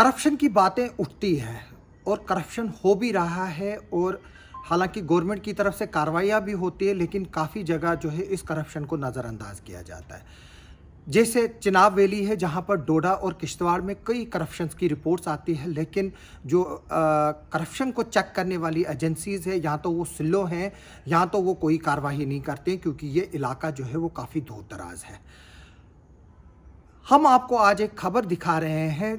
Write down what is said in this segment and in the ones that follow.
corruption की बातें उठती है और करप्शन हो भी रहा है और हालांकि गवर्नमेंट की तरफ से कार्रवाइयाँ भी होती है लेकिन काफ़ी जगह जो है इस करप्शन को नज़रअंदाज किया जाता है जैसे चिनाब वैली है जहाँ पर डोडा और किश्तवाड़ में कई करप्शन की रिपोर्ट्स आती है लेकिन जो करप्शन को चेक करने वाली एजेंसीज़ है या तो वो सिल्लो हैं या तो वो कोई कार्रवाई नहीं करते क्योंकि ये इलाका जो है वो काफ़ी दूर दराज है हम आपको आज एक खबर दिखा रहे हैं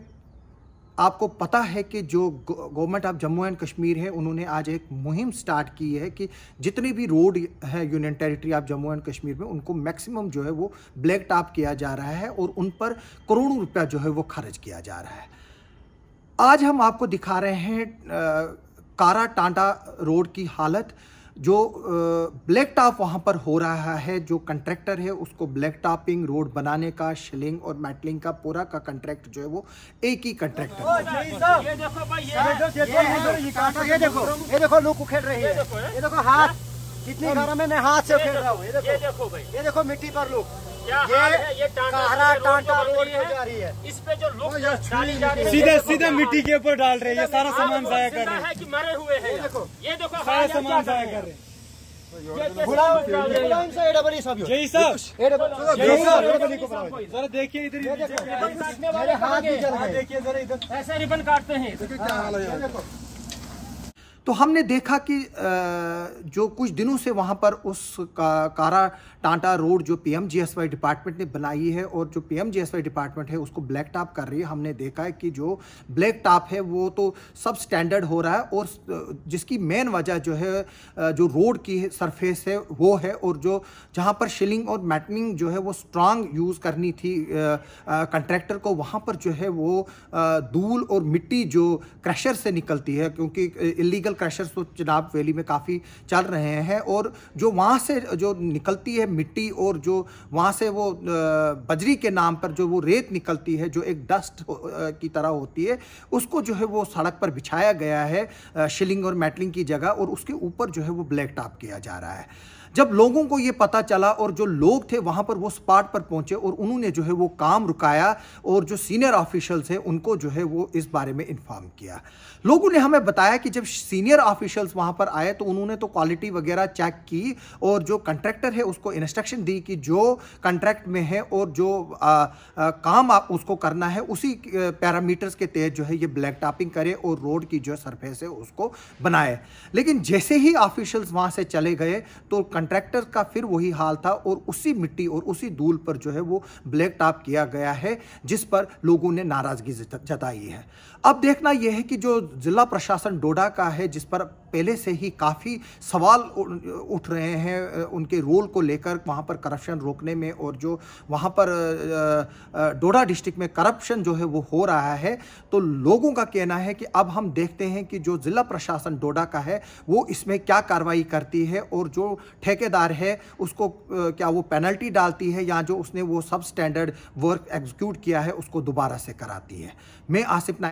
आपको पता है कि जो government of Jammu and Kashmir है उन्होंने आज एक मुहिम स्टार्ट की है कि जितनी भी रोड है union territory of Jammu and Kashmir में उनको मैक्सिमम जो है वो ब्लैक टॉप किया जा रहा है और उन पर करोड़ों रुपया जो है वो खर्च किया जा रहा है आज हम आपको दिखा रहे हैं आ, कारा टांडा रोड की हालत जो ब्लैक टॉप वहाँ पर हो रहा है जो कंट्रैक्टर है उसको ब्लैक टॉपिंग रोड बनाने का शिलिंग और मैटलिंग का पूरा का कंट्रैक्ट जो है वो एक ही कंट्रैक्टर ये देखो रही है ये देखो हाथ कितने घर में हाथ से उखेड़ रहा हूँ ये देखो मिट्टी पर लोग ये कहरा टांटा रही है इस पे जो जा रही है सीधे सीधे मिट्टी के ऊपर डाल रहे हैं ये सारा सामान जाया कर रहे हैं कि मरे हुए हैं ये देखो सारा सामान जाया कर रहे हैं देखिए इधर देखिए जरा इधर ऐसे रिबन काटते हैं तो हमने देखा कि जो कुछ दिनों से वहाँ पर उस का, कारा टांटा रोड जो पी डिपार्टमेंट ने बनाई है और जो पी डिपार्टमेंट है उसको ब्लैक टॉप कर रही है हमने देखा है कि जो ब्लैक टॉप है वो तो सब स्टैंडर्ड हो रहा है और जिसकी मेन वजह जो है जो रोड की सरफेस है वो है और जो जहाँ पर शिलिंग और मैटनिंग जो है वो स्ट्रांग यूज़ करनी थी कंट्रैक्टर को वहाँ पर जो है वो धूल और मिट्टी जो क्रेशर से निकलती है क्योंकि इलीगल केमिकल क्रशर्स तो चिनाब वैली में काफ़ी चल रहे हैं और जो वहाँ से जो निकलती है मिट्टी और जो वहाँ से वो बजरी के नाम पर जो वो रेत निकलती है जो एक डस्ट की तरह होती है उसको जो है वो सड़क पर बिछाया गया है शिलिंग और मेटलिंग की जगह और उसके ऊपर जो है वो ब्लैक टॉप किया जा रहा है जब लोगों को ये पता चला और जो लोग थे वहाँ पर वो स्पॉट पर पहुँचे और उन्होंने जो है वो काम रुकाया और जो सीनियर ऑफिशल्स हैं उनको जो है वो इस बारे में इन्फॉर्म किया लोगों ने हमें बताया कि जब सीनियर ऑफिशल्स वहाँ पर आए तो उन्होंने तो क्वालिटी वगैरह चेक की और जो कंट्रैक्टर है उसको इंस्ट्रक्शन दी कि जो कंट्रैक्ट में है और जो आ, आ, काम आप उसको करना है उसी पैरामीटर्स के तहत जो है ये ब्लैक टॉपिंग करे और रोड की जो सरफेस है उसको बनाए लेकिन जैसे ही ऑफिशल्स वहाँ से चले गए तो कंट्रैक्टर का फिर वही हाल था और उसी मिट्टी और उसी धूल पर जो है वो ब्लैक टॉप किया गया है जिस पर लोगों ने नाराज़गी जताई है अब देखना यह है कि जो जिला प्रशासन डोडा का है जिस पर पहले से ही काफ़ी सवाल उठ रहे हैं उनके रोल को लेकर वहाँ पर करप्शन रोकने में और जो वहाँ पर डोडा डिस्ट्रिक्ट में करप्शन जो है वो हो रहा है तो लोगों का कहना है कि अब हम देखते हैं कि जो ज़िला प्रशासन डोडा का है वो इसमें क्या कार्रवाई करती है और जो ठेकेदार है उसको क्या वो पेनल्टी डालती है या जो उसने वो सब स्टैंडर्ड वर्क एग्जीक्यूट किया है उसको दोबारा से कराती है मैं आसिफ